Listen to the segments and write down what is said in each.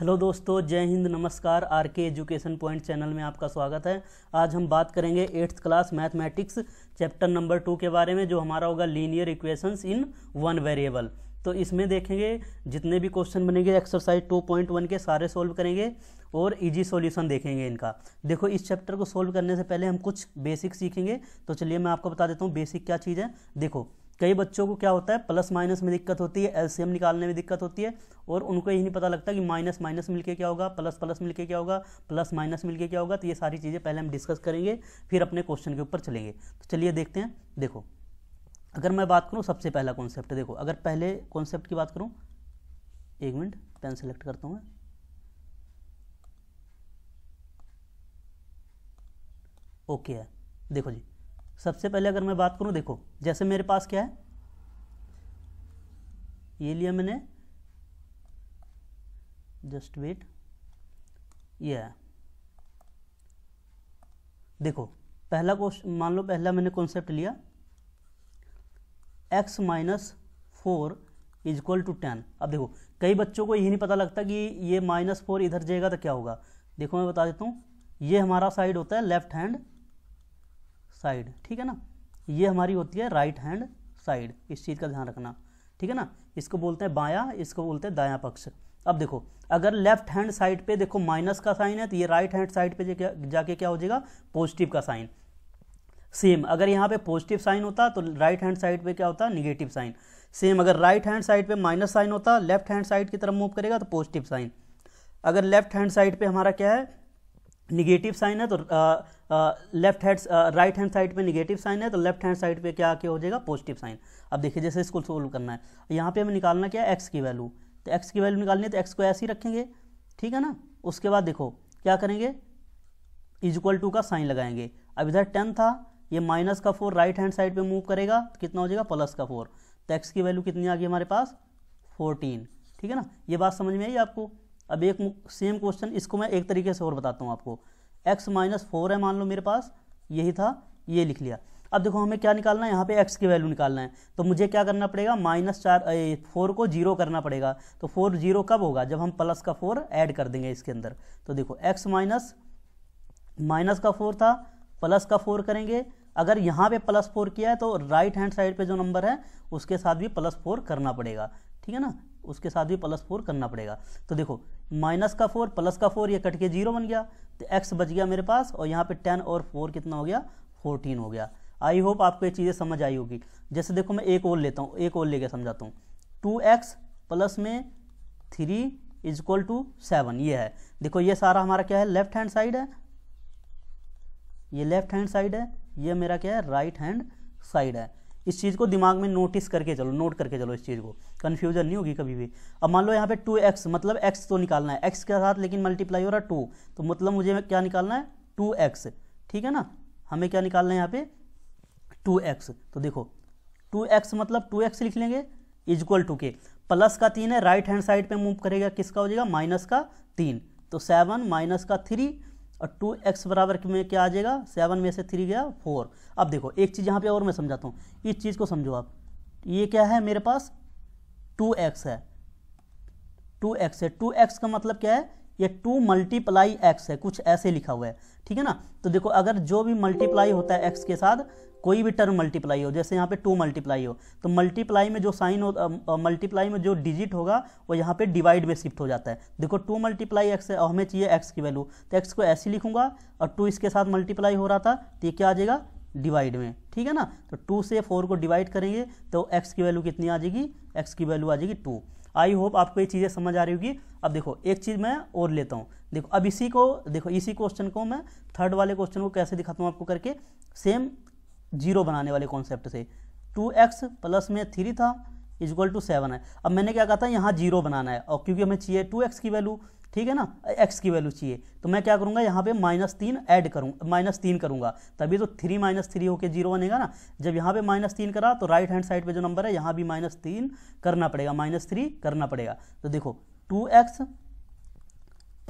hello दोस्तों जय हिंद नमस्कार आर के एजुकेशन पॉइंट चैनल में आपका स्वागत है आज हम बात करेंगे eighth class mathematics chapter number two के बारे में जो हमारा होगा linear equations in one variable तो इसमें देखेंगे जितने भी क्वेश्चन बनेंगे एक्सरसाइज टू पॉइंट वन के सारे सोल्व करेंगे और इजी सॉल्यूशन देखेंगे इनका देखो इस चैप्टर को सोल्व करने से पहले हम कुछ बेसिक सीखेंगे तो चलिए मैं आपको बता देता हूँ बेसिक क्या चीज़ है देखो कई बच्चों को क्या होता है प्लस माइनस में दिक्कत होती है एलसीएम निकालने में दिक्कत होती है और उनको यही नहीं पता लगता कि माइनस माइनस मिलके क्या होगा प्लस प्लस मिलके क्या होगा प्लस माइनस मिलके क्या होगा तो ये सारी चीज़ें पहले हम डिस्कस करेंगे फिर अपने क्वेश्चन के ऊपर चलेंगे तो चलिए देखते हैं देखो अगर मैं बात करूँ सबसे पहला कॉन्सेप्ट देखो अगर पहले कॉन्सेप्ट की बात करूँ एक मिनट पेन सेलेक्ट करता हूँ मैं ओके है देखो जी सबसे पहले अगर मैं बात करूं देखो जैसे मेरे पास क्या है ये लिया मैंने जस्ट वेट ये देखो पहला क्वेश्चन मान लो पहला मैंने कॉन्सेप्ट लिया x minus four is equal to ten अब देखो कई बच्चों को यही नहीं पता लगता कि ये माइनस फोर इधर जाएगा तो क्या होगा देखो मैं बता देता हूँ ये हमारा साइड होता है लेफ्ट हैंड साइड ठीक है ना ये हमारी होती है राइट हैंड साइड इस चीज़ का ध्यान रखना ठीक है ना इसको बोलते हैं बाया इसको बोलते हैं दाया पक्ष अब देखो अगर लेफ्ट हैंड साइड पे देखो माइनस का साइन है तो ये राइट हैंड साइड पे जाके क्या हो जाएगा पॉजिटिव का साइन सेम अगर यहाँ पे पॉजिटिव साइन होता तो राइट हैंड साइड पे क्या होता निगेटिव साइन सेम अगर राइट हैंड साइड पे माइनस साइन होता लेफ्ट हैंड साइड की तरफ मूव करेगा तो पॉजिटिव साइन अगर लेफ्ट हैंड साइड पे हमारा क्या है निगेटिव साइन है तो left hand right hand side पे निगेटिव साइन है तो लेफ्ट हैंड साइड पे क्या क्या हो जाएगा पॉजिटिव साइन अब देखिए जैसे इसको सोल्व करना है तो यहाँ पे हमें निकालना क्या है एक्स की वैल्यू तो एक्स की वैल्यू निकालनी है तो एक्स को ऐसे ही रखेंगे ठीक है ना उसके बाद देखो क्या करेंगे इजक्वल टू का साइन लगाएंगे अब इधर टेन था ये माइनस का फोर राइट हैंड साइड पर मूव करेगा तो कितना हो जाएगा प्लस का फोर तो एक्स की वैल्यू कितनी आ गई हमारे पास फोर्टीन ठीक है ना ये बात समझ में आई आपको अब एक सेम क्वेश्चन इसको मैं एक तरीके से और बताता हूँ आपको एक्स माइनस फोर है मान लो मेरे पास यही था ये लिख लिया अब देखो हमें क्या निकालना है यहाँ पे x की वैल्यू निकालना है तो मुझे क्या करना पड़ेगा माइनस चार फोर को जीरो करना पड़ेगा तो फोर जीरो कब होगा जब हम प्लस का फोर ऐड कर देंगे इसके अंदर तो देखो x माइनस माइनस का फोर था प्लस का फोर करेंगे अगर यहाँ पे प्लस फोर किया है तो राइट हैंड साइड पे जो नंबर है उसके साथ भी प्लस फोर करना पड़ेगा ठीक है ना उसके साथ भी प्लस फोर करना पड़ेगा तो देखो माइनस का फोर प्लस का फोर ये कट के जीरो बन गया तो एक्स बच गया मेरे पास और यहाँ पे टेन और फोर कितना हो गया फोर्टीन हो गया आई होप आपको ये चीज़ें समझ आई होगी जैसे देखो मैं एक और लेता हूँ एक और लेके समझाता हूँ टू एक्स प्लस में three is equal to seven ये है देखो ये सारा हमारा क्या है लेफ्ट हैंड साइड है ये लेफ्ट हैंड साइड है ये मेरा क्या है राइट हैंड साइड है इस चीज़ को दिमाग में नोटिस करके चलो नोट करके चलो इस चीज़ को कन्फ्यूजन नहीं होगी कभी भी अब मान लो यहाँ पे टू एक्स मतलब एक्स तो निकालना है एक्स के साथ लेकिन मल्टीप्लाई हो रहा है टू तो मतलब मुझे क्या निकालना है टू एक्स ठीक है ना हमें क्या निकालना है यहाँ पे टू एक्स तो देखो टू एक्स मतलब टू एक्स लिख लेंगे इजक्वल टू के प्लस का तीन है राइट हैंड साइड पर मूव करेगा किसका हो जाएगा माइनस का तीन तो सेवन माइनस का थ्री और टू एक्स बराबर में क्या आ जाएगा सेवन में से थ्री गया फोर अब देखो एक चीज़ यहाँ पे और मैं समझाता हूँ इस चीज़ को समझो आप ये क्या है मेरे पास टू एक्स है टू एक्स है टू एक्स का मतलब क्या है ये टू मल्टीप्लाई एक्स है कुछ ऐसे लिखा हुआ है ठीक है ना तो देखो अगर जो भी मल्टीप्लाई होता है एक्स के साथ कोई भी टर्म मल्टीप्लाई हो जैसे यहाँ पे टू मल्टीप्लाई हो तो मल्टीप्लाई में जो साइन हो मल्टीप्लाई में जो डिजिट होगा वो यहाँ पे डिवाइड में शिफ्ट हो जाता है देखो टू मल्टीप्लाई एक्स है और हमें चाहिए एक्स की वैल्यू तो एक्स को ऐसे लिखूंगा और टू इसके साथ मल्टीप्लाई हो रहा था तो ये क्या आ जाएगा डिवाइड में ठीक है ना तो टू से फोर को डिवाइड करेंगे तो एक्स की वैल्यू कितनी आ जाएगी एक्स की वैल्यू आ जाएगी टू आई होप आपको ये चीज़ें समझ आ रही होगी अब देखो एक चीज़ मैं और लेता हूँ देखो अब इसी को देखो इसी क्वेश्चन को मैं थर्ड वाले क्वेश्चन को कैसे दिखाता हूँ आपको करके सेम जीरो बनाने वाले कॉन्सेप्ट से टू एक्स प्लस में थ्री था इजक्वल टू सेवन है अब मैंने क्या कहा था यहाँ जीरो बनाना है और क्योंकि हमें चाहिए टू एक्स की वैल्यू ठीक है ना एक्स की वैल्यू चाहिए तो मैं क्या करूँगा यहाँ पे माइनस तीन ऐड करूँ माइनस तीन करूँगा तभी तो थ्री माइनस थ्री होकर जीरो बनेगा ना जब यहाँ पे माइनस तीन करा तो राइट हैंड साइड पे जो नंबर है यहाँ भी माइनस तीन करना पड़ेगा माइनस थ्री करना पड़ेगा तो देखो टू एक्स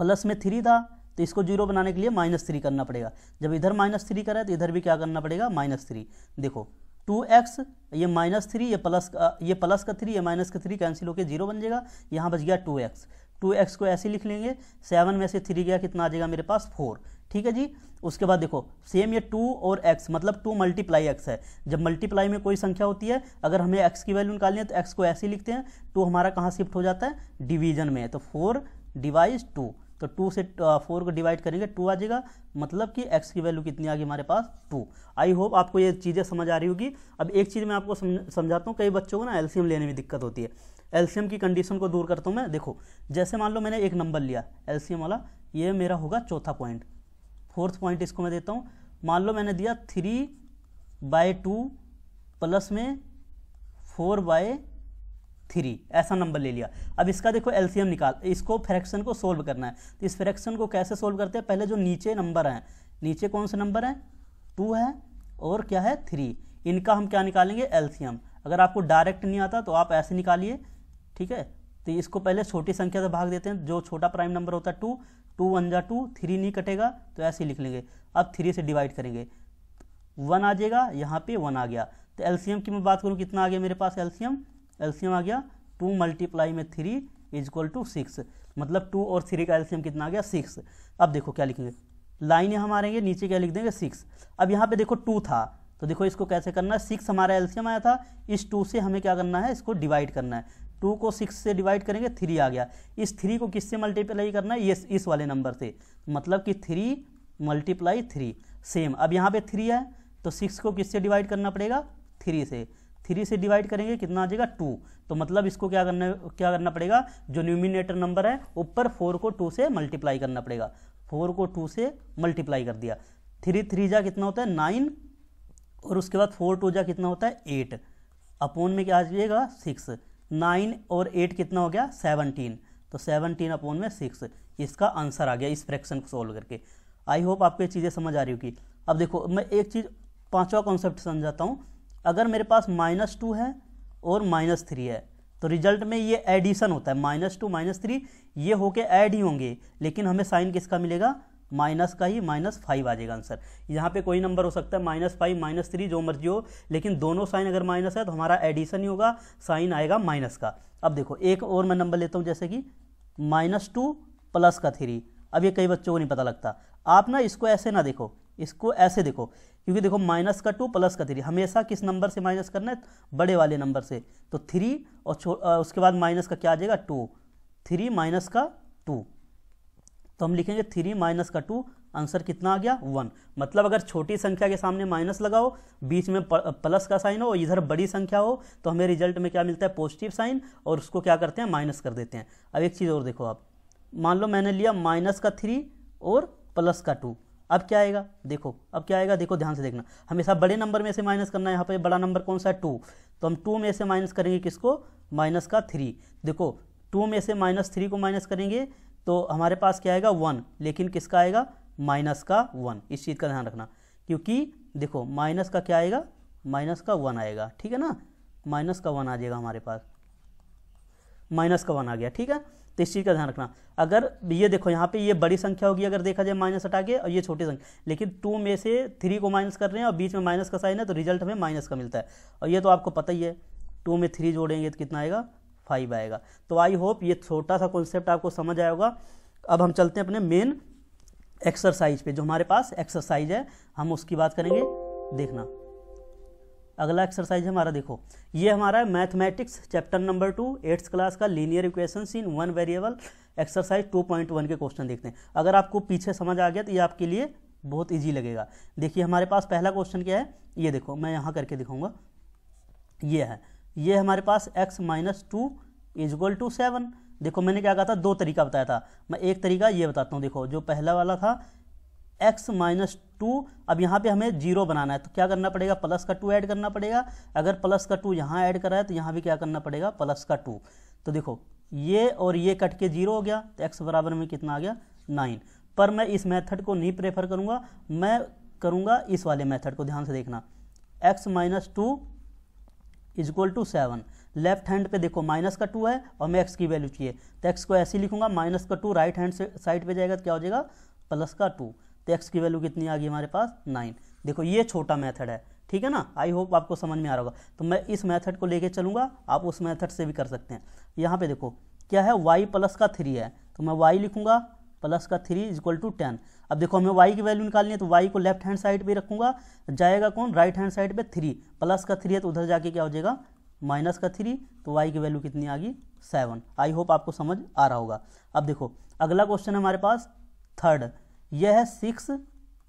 प्लस में थ्री था तो इसको जीरो बनाने के लिए माइनस थ्री करना पड़ेगा जब इधर माइनस थ्री करें तो इधर भी क्या करना पड़ेगा माइनस थ्री देखो टू एक्स ये माइनस थ्री ये प्लस ये प्लस का थ्री ये माइनस का थ्री कैंसिल होकर जीरो बन जाएगा यहाँ बच गया टू एक्स टू एक्स को ऐसे लिख लेंगे सेवन में से थ्री गया कितना आ जाएगा मेरे पास फोर ठीक है जी उसके बाद देखो सेम ये टू और एक्स मतलब टू मल्टीप्लाई एक्स है जब मल्टीप्लाई में कोई संख्या होती है अगर हमें एक्स की वैल्यू निकालनी है तो एक्स को ऐसे लिखते हैं टू हमारा कहाँ शिफ्ट हो जाता है डिवीजन में तो फोर डिवाइज टू तो टू से फोर को डिवाइड करेंगे टू आ जाएगा मतलब कि एक्स की वैल्यू कितनी आ गई हमारे पास टू आई होप आपको ये चीज़ें समझ आ रही होगी अब एक चीज़ मैं आपको समझाता हूँ कई बच्चों को ना एल्शियम लेने में दिक्कत होती है एल्शियम की कंडीशन को दूर करता हूँ मैं देखो जैसे मान लो मैंने एक नंबर लिया एल्शियम वाला ये मेरा होगा चौथा पॉइंट फोर्थ पॉइंट इसको मैं देता हूँ मान लो मैंने दिया थ्री बाय टू प्लस में फोर बाय थ्री ऐसा नंबर ले लिया अब इसका देखो एलसीएम निकाल इसको फ्रैक्शन को सोल्व करना है तो इस फ्रैक्शन को कैसे सोल्व करते हैं पहले जो नीचे नंबर हैं नीचे कौन से नंबर हैं टू है और क्या है थ्री इनका हम क्या निकालेंगे एलसीएम अगर आपको डायरेक्ट नहीं आता तो आप ऐसे निकालिए ठीक है तो इसको पहले छोटी संख्या से भाग देते हैं जो छोटा प्राइम नंबर होता है टू टू वन जा टू थ्री नहीं कटेगा तो ऐसे ही लिख लेंगे अब थ्री से डिवाइड करेंगे वन आ जाएगा यहाँ पे वन आ गया तो एलसीएम की मैं बात करूँ कितना आ गया मेरे पास एलसीएम एल्सियम आ गया टू मल्टीप्लाई में three is equal to six मतलब टू और थ्री का एल्सियम कितना आ गया सिक्स अब देखो क्या लिखेंगे लाइनें हमारे ये नीचे क्या लिख देंगे सिक्स अब यहाँ पे देखो टू था तो देखो इसको कैसे करना है सिक्स हमारा एल्सियम आया था इस टू से हमें क्या करना है इसको डिवाइड करना है टू को सिक्स से डिवाइड करेंगे थ्री आ गया इस थ्री को किससे मल्टीप्लाई करना है ये इस वाले नंबर से मतलब कि थ्री मल्टीप्लाई थ्री सेम अब यहाँ पे थ्री है तो सिक्स को किससे डिवाइड करना पड़ेगा थ्री से थ्री से डिवाइड करेंगे कितना आ जाएगा टू तो मतलब इसको क्या करना क्या करना पड़ेगा जो न्यूमिनेटर नंबर है ऊपर फोर को टू से मल्टीप्लाई करना पड़ेगा फोर को टू से मल्टीप्लाई कर दिया थ्री थ्री जा कितना होता है नाइन और उसके बाद फोर टू जा कितना होता है एट अपोन में क्या आ जाएगा सिक्स नाइन और एट कितना हो गया सेवनटीन तो सेवनटीन अपोन में सिक्स इसका आंसर आ गया इस फ्रैक्शन को सोल्व करके आई होप आपको ये चीज़ें समझ आ रही होगी अब देखो मैं एक चीज़ पांचवा कॉन्सेप्ट समझाता हूँ अगर मेरे पास माइनस टू है और माइनस थ्री है तो रिजल्ट में ये एडिशन होता है माइनस टू माइनस थ्री ये होके ऐड ही होंगे लेकिन हमें साइन किसका मिलेगा माइनस का ही माइनस फाइव आ जाएगा आंसर यहाँ पे कोई नंबर हो सकता है माइनस फाइव माइनस थ्री जो मर्जी हो लेकिन दोनों साइन अगर माइनस है तो हमारा एडिशन ही होगा साइन आएगा माइनस का अब देखो एक और मैं नंबर लेता हूँ जैसे कि माइनस टू प्लस का थ्री अब ये कई बच्चों को नहीं पता लगता आप ना इसको ऐसे ना देखो इसको ऐसे देखो क्योंकि देखो माइनस का टू प्लस का थ्री हमेशा किस नंबर से माइनस करना है बड़े वाले नंबर से तो थ्री और उसके बाद माइनस का क्या आ जाएगा टू थ्री माइनस का टू तो हम लिखेंगे थ्री माइनस का टू आंसर कितना आ गया वन मतलब अगर छोटी संख्या के सामने माइनस लगाओ बीच में प्लस का साइन हो इधर बड़ी संख्या हो तो हमें रिजल्ट में क्या मिलता है पॉजिटिव साइन और उसको क्या करते हैं माइनस कर देते हैं अब एक चीज़ और देखो आप मान लो मैंने लिया माइनस का थ्री और प्लस का टू अब क्या आएगा देखो अब क्या आएगा देखो ध्यान से देखना हमेशा बड़े नंबर में से माइनस करना है यहाँ पे बड़ा नंबर कौन सा है टू तो हम टू में से माइनस करेंगे किसको माइनस का थ्री देखो टू में से माइनस थ्री को माइनस करेंगे तो हमारे पास क्या आएगा वन लेकिन किसका आएगा माइनस का वन इस चीज़ का ध्यान रखना क्योंकि देखो माइनस का क्या आएगा माइनस का वन आएगा ठीक है ना माइनस का वन आ जाएगा हमारे पास माइनस का वन आ गया ठीक है तो इस चीज़ का ध्यान रखना अगर ये देखो यहाँ पे ये बड़ी संख्या होगी अगर देखा जाए माइनस हटा के और ये छोटी संख्या लेकिन टू में से थ्री को माइनस कर रहे हैं और बीच में माइनस का साइन है तो रिजल्ट हमें माइनस का मिलता है और ये तो आपको पता ही है टू में थ्री जोड़ेंगे तो कितना आएगा फाइव आएगा तो आई होप ये छोटा सा कॉन्सेप्ट आपको समझ आया होगा अब हम चलते हैं अपने मेन एक्सरसाइज पे जो हमारे पास एक्सरसाइज है हम उसकी बात करेंगे देखना अगला एक्सरसाइज हमारा देखो ये हमारा है mathematics chapter number two eighth class का linear equation in one variable exercise two point one के क्वेश्चन देखते हैं अगर आपको पीछे समझ आ गया तो ये आपके लिए बहुत ईजी लगेगा देखिए हमारे पास पहला क्वेश्चन क्या है ये देखो मैं यहाँ करके दिखाऊंगा ये है ये हमारे पास x minus two is equal to seven देखो मैंने क्या कहा था दो तरीका बताया था मैं एक तरीका ये बताता हूँ देखो जो पहला वाला था एक्स माइनस टू अब यहाँ पे हमें जीरो बनाना है तो क्या करना पड़ेगा प्लस का टू ऐड करना पड़ेगा अगर प्लस का टू यहाँ ऐड करा है तो यहाँ भी क्या करना पड़ेगा प्लस का टू तो देखो ये और ये कट के जीरो हो गया तो एक्स बराबर में कितना आ गया नाइन पर मैं इस मेथड को नहीं प्रेफर करूँगा मैं करूँगा इस वाले मेथड को ध्यान से देखना x minus two equal to seven left hand पे देखो माइनस का टू है और मैं एक्स की वैल्यू चाहिए तो एक्स को ऐसे लिखूंगा माइनस का टू राइट हैंड से साइड पे जाएगा तो क्या हो जाएगा प्लस का टू तो एक्स की वैल्यू कितनी आ गई हमारे पास नाइन देखो ये छोटा मेथड है ठीक है ना आई होप आपको समझ में आ रहा होगा तो मैं इस मेथड को लेके चलूंगा आप उस मेथड से भी कर सकते हैं यहाँ पे देखो क्या है वाई प्लस का थ्री है तो मैं वाई लिखूंगा प्लस का three is equal to ten अब देखो हमें वाई की वैल्यू निकालनी है तो वाई को लेफ्ट हैंड साइड पे रखूंगा जाएगा कौन राइट हैंड साइड पे थ्री प्लस का थ्री है तो उधर जाके क्या हो जाएगा माइनस का थ्री तो वाई की वैल्यू कितनी आ गई सेवन आई होप आपको समझ आ रहा होगा अब देखो अगला क्वेश्चन है हमारे पास थर्ड यह है six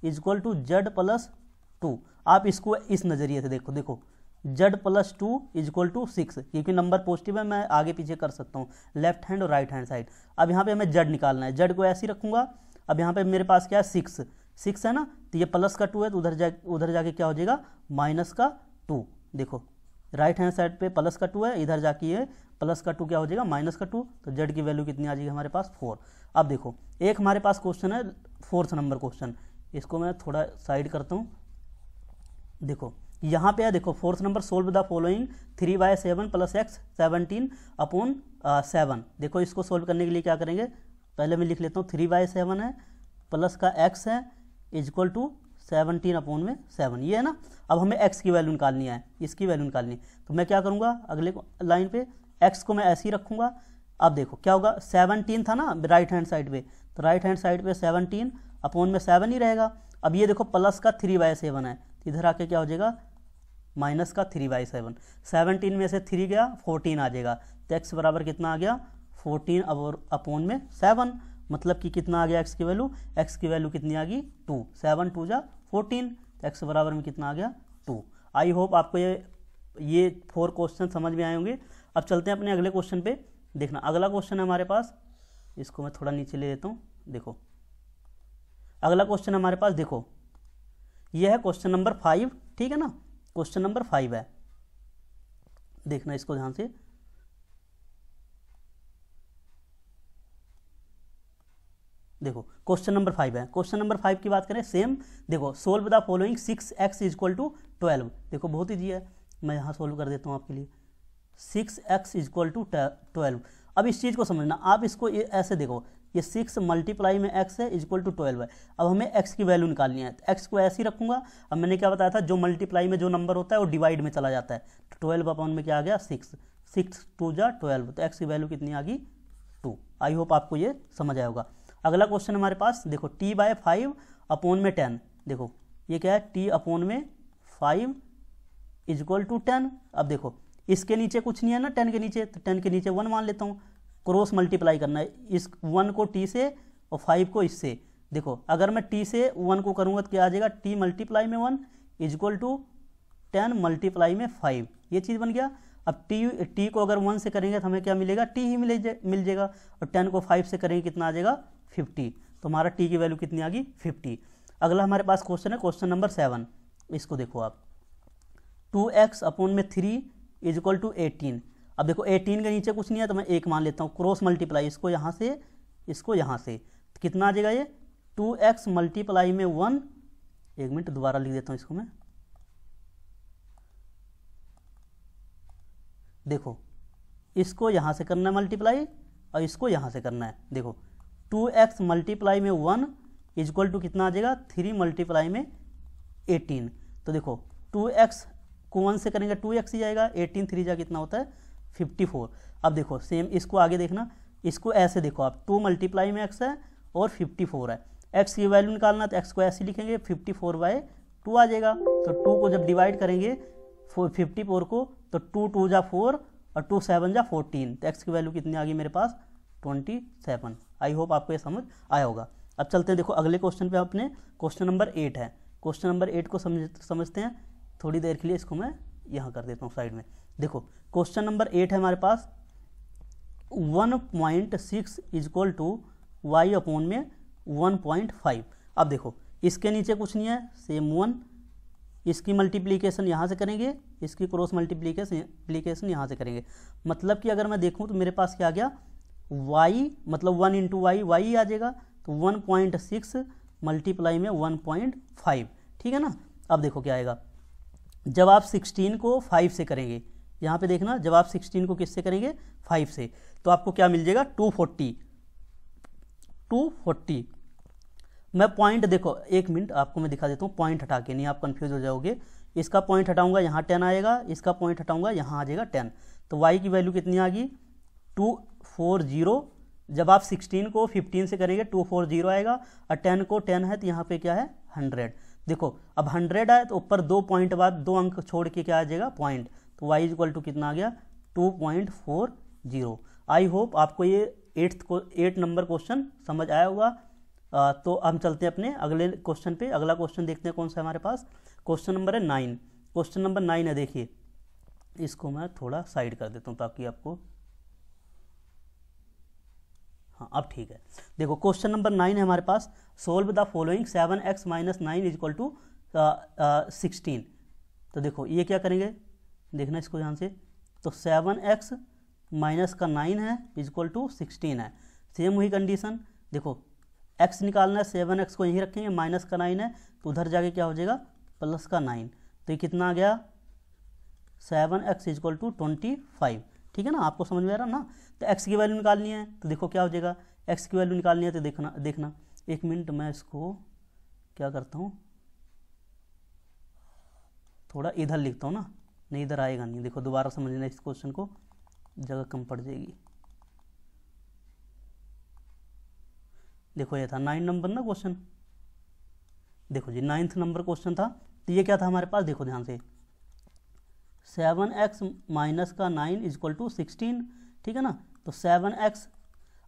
is equal to z plus two आप इसको इस नज़रिए से देखो देखो z plus two is equal to six क्योंकि नंबर पॉजिटिव है मैं आगे पीछे कर सकता हूँ लेफ्ट हैंड और राइट हैंड साइड अब यहाँ पे हमें जेड निकालना है जेड को ऐसे ही रखूंगा अब यहाँ पे मेरे पास क्या है सिक्स सिक्स है ना तो ये प्लस का टू है तो उधर जा उधर जाके क्या हो जाएगा माइनस का टू देखो राइट हैंड साइड पे प्लस का टू है इधर जाके ये प्लस का टू क्या हो जाएगा माइनस का टू तो जेड की वैल्यू कितनी आ जाएगी हमारे पास फोर अब देखो एक हमारे पास क्वेश्चन है फोर्थ नंबर क्वेश्चन इसको मैं थोड़ा साइड करता हूँ देखो यहाँ पे है देखो fourth number solve the following three by seven plus x seventeen upon seven देखो इसको सोल्व करने के लिए क्या करेंगे पहले मैं लिख लेता हूँ थ्री बाय सेवन है प्लस का एक्स है इजक्वल टू सेवनटीन अपॉन में सेवन ये है ना अब हमें एक्स की वैल्यू निकालनी है इसकी वैल्यू निकालनी है तो मैं क्या करूँगा अगले लाइन पे एक्स को मैं ऐसे ही रखूँगा अब देखो क्या होगा सेवनटीन था ना राइट हैंड साइड पे तो राइट हैंड साइड पे सेवनटीन अपॉन में सेवन ही रहेगा अब ये देखो प्लस का थ्री बाय सेवन है तो इधर आके क्या हो जाएगा माइनस का थ्री बाई सेवन सेवनटीन में से थ्री गया फोर्टीन आ जाएगा तो एक्स बराबर कितना आ गया फोर्टीन अपॉन में सेवन मतलब कि कितना आ गया एक्स की वैल्यू एक्स की वैल्यू कितनी आ गई टू सेवन टू जा फोर्टीन एक्स बराबर में कितना आ गया टू आई होप आपको ये ये फोर क्वेश्चन समझ में आए होंगे अब चलते हैं अपने अगले क्वेश्चन पे देखना अगला क्वेश्चन है हमारे पास इसको मैं थोड़ा नीचे ले लेता हूँ देखो अगला क्वेश्चन हमारे पास देखो यह है क्वेश्चन नंबर फाइव ठीक है ना क्वेश्चन नंबर फाइव है देखना इसको ध्यान से देखो क्वेश्चन नंबर फाइव है क्वेश्चन नंबर फाइव की बात करें सेम देखो solve the following six x is equal to twelve देखो बहुत ईजी है मैं यहाँ सोल्व कर देता हूँ आपके लिए six x is equal to twelve अब इस चीज़ को समझना आप इसको ये ऐसे देखो ये सिक्स मल्टीप्लाई में एक्स है इक्वल टू ट्वेल्व है अब हमें एक्स की वैल्यू निकालनी है तो एक्स को ऐसे ही रखूंगा अब मैंने क्या बताया था जो मल्टीप्लाई में जो नंबर होता है वो डिवाइड में चला जाता है तो ट्वेल्व अपॉन में क्या आ गया सिक्स सिक्स टू जा ट्वेल्व तो एक्स की वैल्यू कितनी आ गई टू आई होप आपको ये समझ आएगा होगा अगला क्वेश्चन हमारे पास देखो टी बाय फाइव अपोन में टेन देखो ये क्या है टी अपोन में five is equal to ten अब देखो इसके नीचे कुछ नहीं है ना टेन के नीचे तो टेन के नीचे वन मान लेता हूँ क्रॉस मल्टीप्लाई करना है इस वन को टी से और फाइव को इससे देखो अगर मैं टी से वन को करूँगा तो क्या आ जाएगा टी मल्टीप्लाई में one is equal to ten multiply में फाइव ये चीज़ बन गया अब टी टी को अगर वन से करेंगे तो हमें क्या मिलेगा टी ही मिले मिल जाएगा और टेन को फाइव से करेंगे कितना आ जाएगा फिफ्टी तो हमारा टी की वैल्यू कितनी आ गई फिफ्टी अगला हमारे पास क्वेश्चन है क्वेश्चन नंबर सेवन इसको देखो आप टू एक्स अपोन में three is equal to eighteen अब देखो एटीन के नीचे कुछ नहीं है तो मैं एक मान लेता हूँ क्रॉस मल्टीप्लाई इसको यहाँ से इसको यहाँ से तो कितना आ जाएगा ये टू एक्स मल्टीप्लाई में वन एक मिनट दोबारा लिख देता हूँ इसको मैं देखो इसको यहाँ से करना है मल्टीप्लाई और इसको यहाँ से करना है देखो टू एक्स मल्टीप्लाई में वन इजक्वल टू कितना आ जाएगा थ्री मल्टीप्लाई में एटीन तो देखो टू एक्स को वन से करेंगे टू एक्स ही जाएगा एटीन थ्री जा कितना होता है फिफ्टी फोर अब देखो सेम इसको आगे देखना इसको ऐसे देखो आप टू मल्टीप्लाई में एक्स है और फिफ्टी फोर है एक्स की वैल्यू निकालना तो एक्स को ऐसे लिखेंगे फिफ्टी फोर बाय टू आ जाएगा तो टू को जब डिवाइड करेंगे फिफ्टी फोर को तो टू टू जा फोर और टू सेवन जा फोर्टीन तो एक्स की वैल्यू कितनी आ गई मेरे पास ट्वेंटी सेवन आई होप आपको ये समझ आया होगा अब चलते हैं देखो अगले क्वेश्चन पे अपने क्वेश्चन नंबर एट है क्वेश्चन नंबर एट को समझ समझते हैं थोड़ी देर के लिए इसको मैं यहाँ कर देता हूँ साइड में देखो क्वेश्चन नंबर एट है हमारे पास one point six equal to y upon में वन पॉइंट फाइव अब देखो इसके नीचे कुछ नहीं है सेम वन इसकी मल्टीप्लीकेशन यहाँ से करेंगे इसकी क्रॉस मल्टीप्लीकेशन यहाँ से करेंगे मतलब कि अगर मैं देखूँ तो मेरे पास क्या आ गया वाई मतलब वन इंटू वाई वाई आ जाएगा तो वन पॉइंट सिक्स मल्टीप्लाई में वन पॉइंट फाइव ठीक है ना अब देखो क्या आएगा जब आप सिक्सटीन को फाइव से करेंगे यहाँ पे देखना जब आप सिक्सटीन को किससे करेंगे फाइव से तो आपको क्या मिल जाएगा टू फोर्टी टू फोर्टी मैं पॉइंट देखो एक मिनट आपको मैं दिखा देता हूँ पॉइंट हटा के नहीं आप कन्फ्यूज हो जाओगे इसका पॉइंट हटाऊंगा यहाँ टेन आएगा इसका पॉइंट हटाऊंगा यहाँ आ जाएगा टेन तो वाई की वैल्यू कितनी आ गई टू फोर जीरो जब आप सिक्सटीन को फिफ्टीन से करेंगे टू फोर जीरो आएगा और टेन को टेन है तो यहाँ पे क्या है हंड्रेड देखो अब हंड्रेड आए तो ऊपर दो पॉइंट बाद दो अंक छोड़ के क्या आ जाएगा पॉइंट तो वाई इक्वल टू कितना आ गया two point four zero I hope आपको ये एट्थ को एट नंबर क्वेश्चन समझ आया हुआ आ, तो हम चलते हैं अपने अगले क्वेश्चन पे अगला क्वेश्चन देखते हैं कौन सा हमारे पास क्वेश्चन नंबर है नाइन क्वेश्चन नंबर नाइन है देखिए इसको मैं थोड़ा साइड कर देता हूँ ताकि आपको हाँ अब ठीक है देखो क्वेश्चन नंबर नाइन है हमारे पास solve the following seven x minus nine is equal to sixteen तो देखो ये क्या करेंगे देखना इसको ध्यान से तो सेवन एक्स माइनस का नाइन है इक्वल टू सिक्सटीन है सेम वही कंडीशन देखो एक्स निकालना है सेवन एक्स को यहीं रखेंगे माइनस का नाइन है तो उधर जाके क्या हो जाएगा प्लस का नाइन तो ये कितना आ गया seven x is equal to twenty five ठीक है ना आपको समझ में आ रहा ना तो एक्स की वैल्यू निकालनी है तो देखो क्या हो जाएगा एक्स की वैल्यू निकालनी है तो देखना देखना एक मिनट मैं इसको क्या करता हूँ थोड़ा इधर लिखता हूँ ना नहीं इधर आएगा नहीं देखो दोबारा समझना इस क्वेश्चन को जगह कम पड़ जाएगी देखो ये था नाइन नंबर ना क्वेश्चन देखो जी नाइन्थ नंबर क्वेश्चन था तो ये क्या था हमारे पास देखो ध्यान से सेवन एक्स माइनस का नाइन इज टू सिक्सटीन ठीक है ना तो सेवन एक्स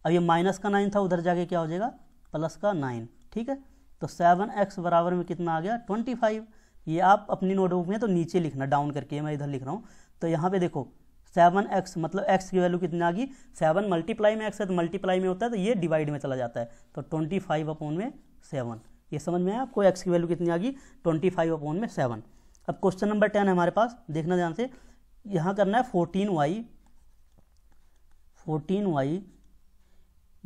अब ये माइनस का नाइन था उधर जाके क्या हो जाएगा प्लस का नाइन ठीक है तो सेवन एक्स बराबर में कितना आ गया ट्वेंटी फाइव ये आप अपनी नोटबुक में तो नीचे लिखना डाउन करके मैं इधर लिख रहा हूँ तो यहाँ पे देखो सेवन एक्स मतलब एक्स की वैल्यू कितनी आ गई सेवन मल्टीप्लाई में एक्स है तो मल्टीप्लाई में होता है तो ये डिवाइड में चला जाता है तो ट्वेंटी फाइव अपॉन में सेवन ये समझ में आया आपको एक्स की वैल्यू कितनी आ गई ट्वेंटी फाइव अपॉन में सेवन अब क्वेश्चन नंबर टेन है हमारे पास देखना ध्यान से यहाँ करना है fourteen y fourteen y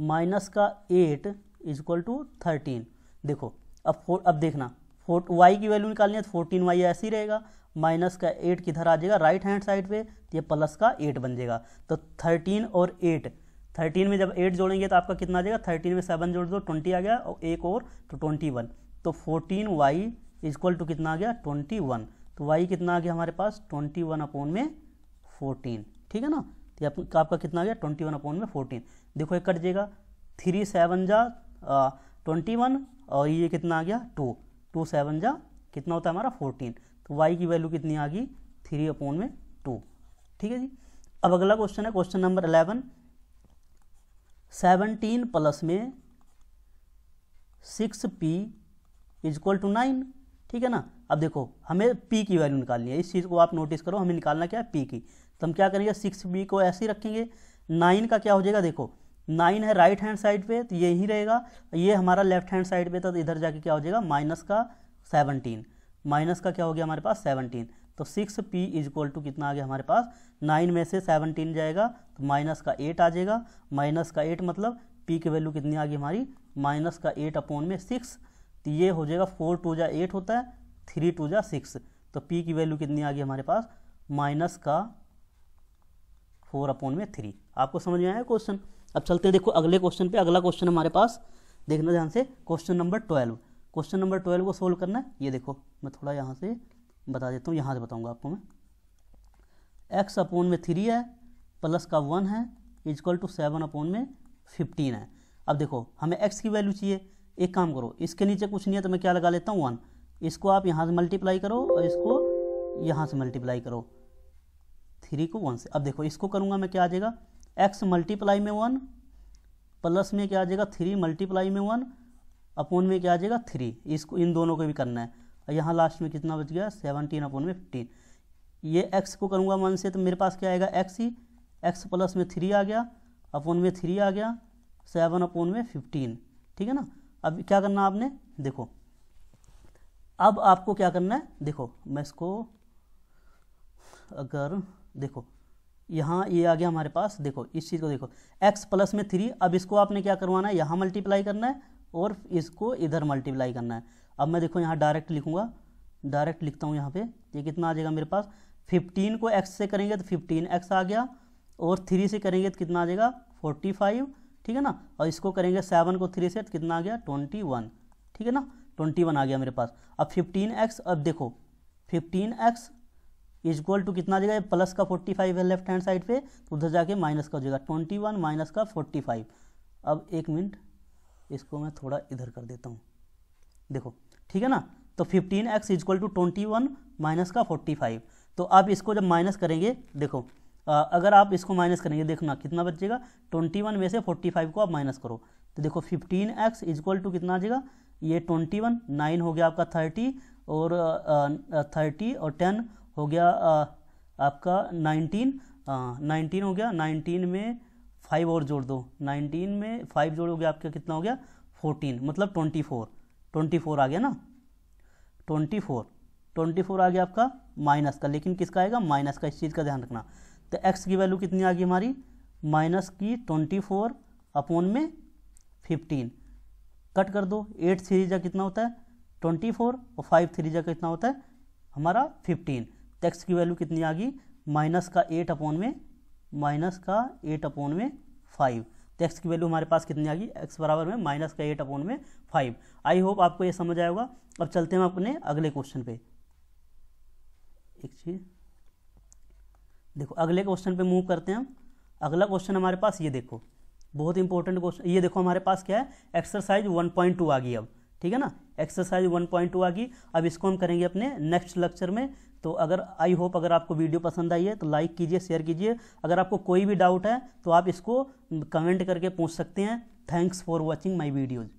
minus का eight is equal to thirteen देखो अब फो अब देखना फोर वाई की वैल्यू निकालनी है तो फोर्टीन वाई ऐसे ही रहेगा माइनस का एट किधर आ जाएगा राइट हैंड साइड पे तो ये प्लस का एट बन जाएगा तो थर्टीन और एट थर्टीन में जब एट जोड़ेंगे तो आपका कितना आ जाएगा थर्टीन में सेवन जोड़ दो ट्वेंटी आ गया और एक और तो ट्वेंटी वन तो फोर्टीन वाई इक्वल टू कितना आ गया ट्वेंटी वन तो वाई कितना आ गया हमारे पास ट्वेंटी वन अपोन में फोर्टीन ठीक है ना तो आप, आपका कितना आ गया ट्वेंटी वन अपॉन में फोर्टीन देखो एक कट जाएगा थ्री सेवन जा ट्वेंटी वन और ये कितना आ गया टू टू सेवन जा कितना होता है हमारा फोर्टीन तो वाई की वैल्यू कितनी आ गई थ्री अपॉन में टू ठीक है जी अब अगला क्वेश्चन है question number eleven seventeen plus में six p is equal to nine ठीक है ना अब देखो हमें पी की वैल्यू निकालनी है इस चीज़ को आप नोटिस करो हमें निकालना क्या है पी की तो हम क्या करेंगे सिक्स बी को ऐसे ही रखेंगे नाइन का क्या हो जाएगा देखो नाइन है राइट हैंड साइड पे तो ये ही रहेगा ये हमारा लेफ्ट हैंड साइड पे तो इधर जाके क्या हो जाएगा माइनस का सेवनटीन माइनस का क्या हो गया हमारे पास सेवनटीन तो six p is equal to कितना आ गया हमारे पास नाइन में से सेवनटीन जाएगा तो माइनस का एट आ जाएगा माइनस का एट मतलब पी की वैल्यू कितनी आ गई हमारी माइनस का एट अपॉन में सिक्स तो ये हो जाएगा फोर टू जा एट होता है थ्री टू जा सिक्स तो पी की वैल्यू कितनी आ गई हमारे पास माइनस का फोर अपॉन में थ्री आपको समझ में आया क्वेश्चन अब चलते देखो अगले क्वेश्चन पे अगला क्वेश्चन हमारे पास देखना ध्यान से question number twelve question number twelve को सोल्व करना है ये देखो मैं थोड़ा यहाँ से बता देता हूँ यहाँ से बताऊँगा आपको मैं एक्स अपोन में थ्री है प्लस का वन है इजक्ल टू सेवन अपोन में फिफ्टीन है अब देखो हमें एक्स की वैल्यू चाहिए एक काम करो इसके नीचे कुछ नहीं है तो मैं क्या लगा लेता हूँ वन इसको आप यहाँ से मल्टीप्लाई करो और इसको यहाँ से मल्टीप्लाई करो थ्री को वन से अब देखो इसको करूंगा मैं क्या आ जाएगा एक्स मल्टीप्लाई में वन प्लस में क्या आ जाएगा थ्री मल्टीप्लाई में वन अपोन में क्या आ जाएगा थ्री इसको इन दोनों को भी करना है यहाँ लास्ट में कितना बच गया सेवनटीन अपोन में फिफ्टीन ये एक्स को करूँगा वन से तो मेरे पास क्या आएगा एक्स ही एक्स प्लस में थ्री आ गया अपोन में थ्री आ गया सेवन अपोन में फिफ्टीन ठीक है ना अब क्या करना है आपने देखो अब आपको क्या करना है देखो मैं इसको अगर देखो यहाँ ये आ गया हमारे पास देखो इस चीज़ को देखो x प्लस में थ्री अब इसको आपने क्या करवाना है यहाँ मल्टीप्लाई करना है और इसको इधर मल्टीप्लाई करना है अब मैं देखो यहाँ डायरेक्ट लिखूँगा डायरेक्ट लिखता हूँ यहाँ पे ये कितना आ जाएगा मेरे पास फिफ्टीन को एक्स से करेंगे तो फिफ्टीन एक्स आ गया और थ्री से करेंगे तो कितना आ जाएगा फोर्टी फाइव ठीक है ना और इसको करेंगे सेवन को थ्री से तो कितना आ गया ट्वेंटी वन ठीक है ना ट्वेंटी वन आ गया मेरे पास अब फिफ्टीन एक्स अब देखो fifteen x is equal to कितना जगह प्लस का फोर्टी फाइव है लेफ्ट हैंड साइड पे तो उधर जाके माइनस का हो जाएगा ट्वेंटी वन माइनस का फोर्टी फाइव अब एक मिनट इसको मैं थोड़ा इधर कर देता हूँ देखो ठीक है ना तो fifteen x is equal to twenty one minus का फोर्टी फाइव तो आप इसको जब माइनस करेंगे देखो आ, अगर आप इसको माइनस करेंगे देखना कितना बचेगा ट्वेंटी वन में से फोर्टी फाइव को आप माइनस करो तो देखो फिफ्टीन एक्स इजक्वल टू कितना आ जाएगा ये ट्वेंटी वन नाइन हो गया आपका थर्टी और थर्टी और टेन हो गया आ, आपका नाइनटीन नाइनटीन हो गया नाइनटीन में फाइव और जोड़ दो नाइनटीन में फाइव जोड़ हो गया आपका कितना हो गया फोर्टीन मतलब ट्वेंटी फोर ट्वेंटी फोर आ गया ना ट्वेंटी फोर ट्वेंटी फोर आ गया आपका माइनस का लेकिन किसका आएगा माइनस का इस चीज़ का ध्यान रखना तो एक्स की वैल्यू कितनी आ गई हमारी माइनस की ट्वेंटी फोर अपोन में फिफ्टीन कट कर दो एट थ्री जा कितना होता है ट्वेंटी फोर और फाइव थ्री जा कितना होता है हमारा फिफ्टीन एक्स की वैल्यू कितनी आ गई माइनस का एट अपॉन में माइनस का एट अपॉन में फाइव तो एक्स की वैल्यू हमारे पास कितनी आ गई एक्स बराबर में माइनस का एट अपॉन में फाइव आई होप आपको ये समझ आया होगा अब चलते हैं अपने अगले क्वेश्चन पे एक चीज़ देखो अगले क्वेश्चन पे मूव करते हैं हम अगला क्वेश्चन हमारे पास ये देखो बहुत इंपॉर्टेंट क्वेश्चन ये देखो हमारे पास क्या है एक्सरसाइज 1.2 आ गई अब ठीक है ना एक्सरसाइज 1.2 आ गई अब इसको हम करेंगे अपने नेक्स्ट लेक्चर में तो अगर आई होप अगर आपको वीडियो पसंद आई है तो लाइक कीजिए शेयर कीजिए अगर आपको कोई भी डाउट है तो आप इसको कमेंट करके पूछ सकते हैं thanks for watching my videos